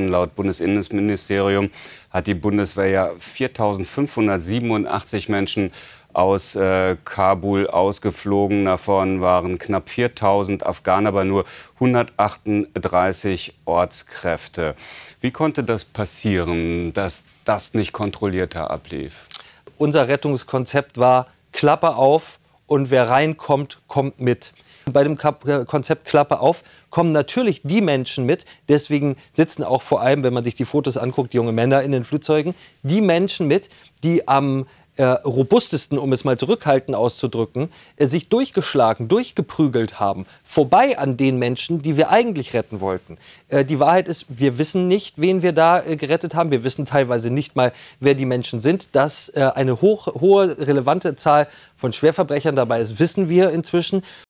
Laut Bundesinnenministerium hat die Bundeswehr ja 4.587 Menschen aus äh, Kabul ausgeflogen. Davon waren knapp 4.000 Afghanen, aber nur 138 Ortskräfte. Wie konnte das passieren, dass das nicht kontrollierter ablief? Unser Rettungskonzept war Klappe auf und wer reinkommt, kommt mit. Bei dem äh, Konzept Klappe auf kommen natürlich die Menschen mit, deswegen sitzen auch vor allem, wenn man sich die Fotos anguckt, junge Männer in den Flugzeugen, die Menschen mit, die am äh, robustesten, um es mal zurückhaltend auszudrücken, äh, sich durchgeschlagen, durchgeprügelt haben. Vorbei an den Menschen, die wir eigentlich retten wollten. Äh, die Wahrheit ist, wir wissen nicht, wen wir da äh, gerettet haben. Wir wissen teilweise nicht mal, wer die Menschen sind. Dass äh, eine hoch, hohe, relevante Zahl von Schwerverbrechern dabei ist, wissen wir inzwischen.